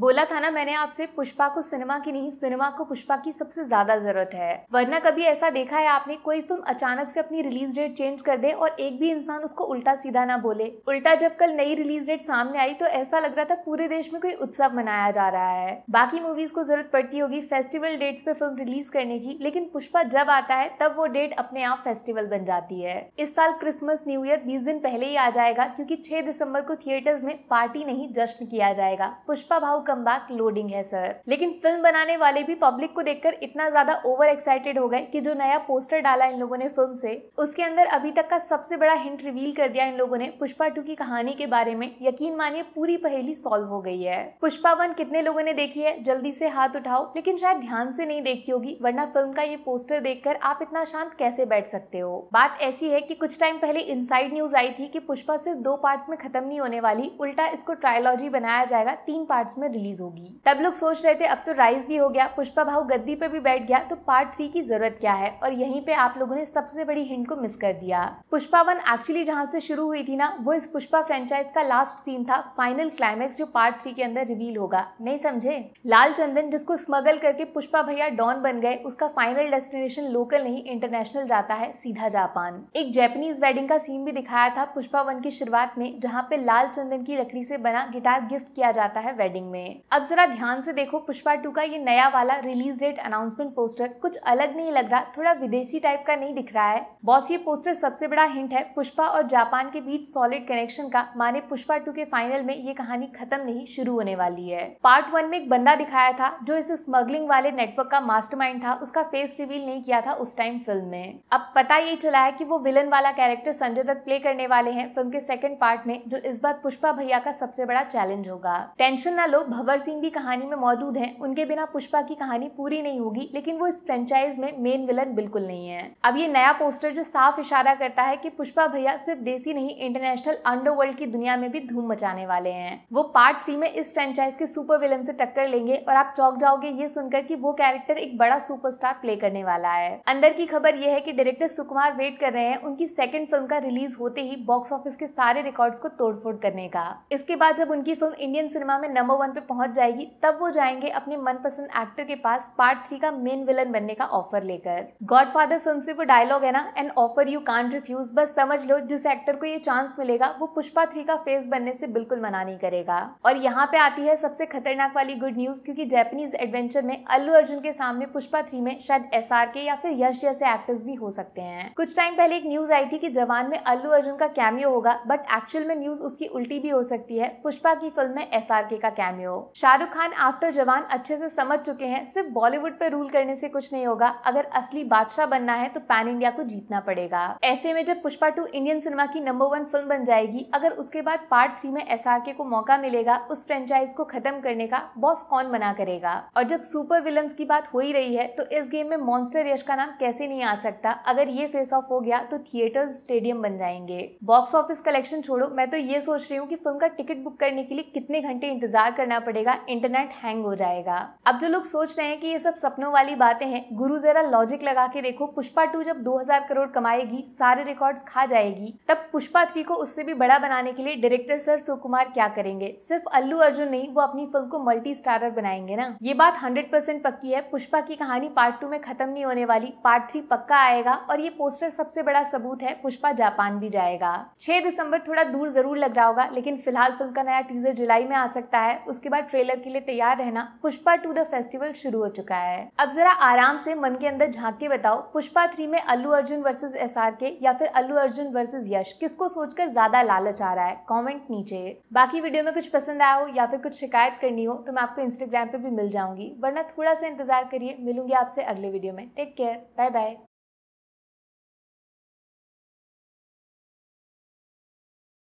बोला था ना मैंने आपसे पुष्पा को सिनेमा की नहीं सिनेमा को पुष्पा की सबसे ज्यादा जरूरत है वरना कभी ऐसा देखा है आपने कोई फिल्म अचानक से अपनी रिलीज डेट चेंज कर दे और एक भी इंसान उसको उल्टा सीधा ना बोले उल्टा जब कल नई रिलीज डेट सामने आई तो ऐसा लग रहा था पूरे देश में कोई उत्सव मनाया जा रहा है बाकी मूवीज को जरूरत पड़ती होगी फेस्टिवल डेट्स पे फिल्म रिलीज करने की लेकिन पुष्पा जब आता है तब वो डेट अपने आप फेस्टिवल बन जाती है इस साल क्रिसमस न्यू ईयर बीस दिन पहले ही आ जाएगा क्योंकि छह दिसंबर को थिएटर्स में पार्टी नहीं जश्न किया जाएगा पुष्पा भाव कम बैक लोडिंग है सर लेकिन फिल्म बनाने वाले भी पब्लिक को देखकर इतना ज्यादा ओवर एक्साइटेड हो गए कि जो नया पोस्टर डाला इन लोगों ने फिल्म से उसके अंदर अभी तक का सबसे बड़ा हिंट रिवील कर दिया इन लोगों ने पुष्पा टू की कहानी के बारे में यकीन मानिए पूरी पहेली सॉल्व हो गई है पुष्पा वन कितने लोगों ने देखी है जल्दी से हाथ उठाओ लेकिन शायद ध्यान से नहीं देखी होगी वरना फिल्म का ये पोस्टर देखकर आप इतना शांत कैसे बैठ सकते हो बात ऐसी है कि कुछ टाइम पहले इनसाइड न्यूज आई थी कि पुष्पा सिर्फ दो पार्ट्स में खत्म नहीं होने वाली उल्टा इसको ट्रायोलॉजी बनाया जाएगा तीन पार्ट्स में रिलीज होगी तब लोग सोच रहे थे अब तो राइज भी हो गया पुष्पा भाव गद्दी पर भी बैठ गया तो पार्ट थ्री की जरूरत क्या है और यहीं पे आप लोगों ने सबसे बड़ी हिंट को मिस कर दिया पुष्पा वन एक्चुअली जहाँ से शुरू हुई थी ना वो इस पुष्पा फ्रेंचाइज का लास्ट सीन था फाइनल क्लाइमैक्स जो पार्ट थ्री के अंदर रिवील होगा नहीं समझे लाल चंदन जिसको स्मगल करके पुष्पा भैया डॉन बन गए उसका फाइनल डेस्टिनेशन लोकल नहीं इंटरनेशनल जाता है सीधा जापान एक जैपनीज वेडिंग का सीन भी दिखाया था पुष्पा वन की शुरुआत में जहाँ पे लाल चंदन की लकड़ी से बना गिटार गिफ्ट किया जाता है वेडिंग में हैं अब जरा ध्यान से देखो पुष्पा टू का ये नया वाला रिलीज डेट अनाउंसमेंट पोस्टर कुछ अलग नहीं लग रहा थोड़ा विदेशी टाइप का नहीं दिख रहा है बॉस ये पोस्टर सबसे बड़ा हिंट है पुष्पा और जापान के बीच सॉलिड कनेक्शन का माने पुष्पा टू के फाइनल में ये कहानी खत्म नहीं शुरू होने वाली है पार्ट वन में एक बंदा दिखाया था जो इस स्मगलिंग वाले नेटवर्क का मास्टर था उसका फेस रिवील नहीं किया था उस टाइम फिल्म में अब पता ये चला है की वो विलन वाला कैरेक्टर संजय दत्त प्ले करने वाले हैं फिल्म के सेकंड पार्ट में जो इस बार पुष्पा भैया का सबसे बड़ा चैलेंज होगा टेंशन ना लो भंवर सिंह भी कहानी में मौजूद हैं उनके बिना पुष्पा की कहानी पूरी नहीं होगी लेकिन वो इस फ्रेंचाइज में मेन विलन बिल्कुल नहीं है अब ये नया पोस्टर जो साफ इशारा करता है कि पुष्पा भैया सिर्फ देसी नहीं इंटरनेशनल अंडरवर्ल्ड की दुनिया में भी धूम मचाने वाले हैं वो पार्ट थ्री में इस फ्रेंचाइज के सुपर विलन से टक्कर लेंगे और आप चौक जाओगे ये सुनकर की वो कैरेक्टर एक बड़ा सुपरस्टार प्ले करने वाला है अंदर की खबर यह है कि डायरेक्टर सुकुमार वेट कर रहे हैं उनकी सेकंड फिल्म का रिलीज होते ही बॉक्स ऑफिस के सारे रिकॉर्ड्स को तोड़फोड़ करने का इसके बाद जब उनकी फिल्म इंडियन सिनेमा में नंबर वन पे पहुंच जाएगी तब वो जाएंगे अपने मनपसंद एक्टर के पास पार्ट थ्री का मेन विलन बनने का ऑफर लेकर गॉडफादर फिल्म से वो डायलॉग है ना an offer you can't refuse बस समझ लो जिस एक्टर को ये चांस मिलेगा वो पुष्पा थ्री का फेस बनने से बिल्कुल मना नहीं करेगा और यहाँ पे आती है सबसे खतरनाक वाली गुड न्यूज क्योंकि जैपनीज एडवेंचर में अल्लू अर्जुन के सामने पुष्पा थ्री में शायद एस या फिर यश जैसे एक्टर्स भी हो सकते हैं कुछ टाइम पहले एक न्यूज आई थी की जवान में अल्लू अर्जुन का कैमियो होगा बट एक्चुअल में न्यूज उसकी उल्टी भी हो सकती है पुष्पा की फिल्म में एस का कैमियो हो शाहरुख खान आफ्टर जवान अच्छे से समझ चुके हैं सिर्फ बॉलीवुड पर रूल करने से कुछ नहीं होगा अगर असली बादशाह बनना है तो पैन इंडिया को जीतना पड़ेगा ऐसे में जब पुष्पा टू इंडियन सिनेमा की नंबर वन फिल्म बन जाएगी अगर उसके बाद पार्ट थ्री में एस को मौका मिलेगा उस फ्रेंचाइज को खत्म करने का बॉस कौन मना करेगा और जब सुपर विलन की बात हो ही रही है तो इस गेम में मॉन्स्टर यश का नाम कैसे नहीं आ सकता अगर ये फेस ऑफ हो गया तो थिएटर स्टेडियम बन जाएंगे बॉक्स ऑफिस कलेक्शन छोड़ो मैं तो ये सोच रही हूँ की फिल्म का टिकट बुक करने के लिए कितने घंटे इंतजार करना करना पड़ेगा इंटरनेट हैंग हो जाएगा अब जो लोग सोच रहे हैं कि ये सब सपनों वाली बातें हैं गुरु जरा लॉजिक लगा के देखो पुष्पा टू जब 2000 करोड़ कमाएगी सारे रिकॉर्ड्स खा जाएगी तब पुष्पा थ्री को उससे भी बड़ा बनाने के लिए डायरेक्टर सर सुकुमार क्या करेंगे सिर्फ अल्लू अर्जुन नहीं वो अपनी फिल्म को मल्टी स्टारर बनाएंगे ना ये बात हंड्रेड पक्की है पुष्पा की कहानी पार्ट टू में खत्म नहीं होने वाली पार्ट थ्री पक्का आएगा और ये पोस्टर सबसे बड़ा सबूत है पुष्पा जापान भी जाएगा छह दिसंबर थोड़ा दूर जरूर लग रहा होगा लेकिन फिलहाल फिल्म का नया टीजर जुलाई में आ सकता है उसके उसके बाद ट्रेलर के लिए तैयार रहना पुष्पा टू द फेस्टिवल शुरू हो चुका है अब जरा आराम से मन के अंदर झांक के बताओ पुष्पा थ्री में अल्लू अर्जुन वर्सेज एस के या फिर अल्लू अर्जुन वर्सेज यश किसको सोचकर ज्यादा लालच आ रहा है कॉमेंट नीचे बाकी वीडियो में कुछ पसंद आया हो या फिर कुछ शिकायत करनी हो तो मैं आपको इंस्टाग्राम पर भी मिल जाऊंगी वरना थोड़ा सा इंतजार करिए मिलूंगी आपसे अगले वीडियो में टेक केयर बाय बाय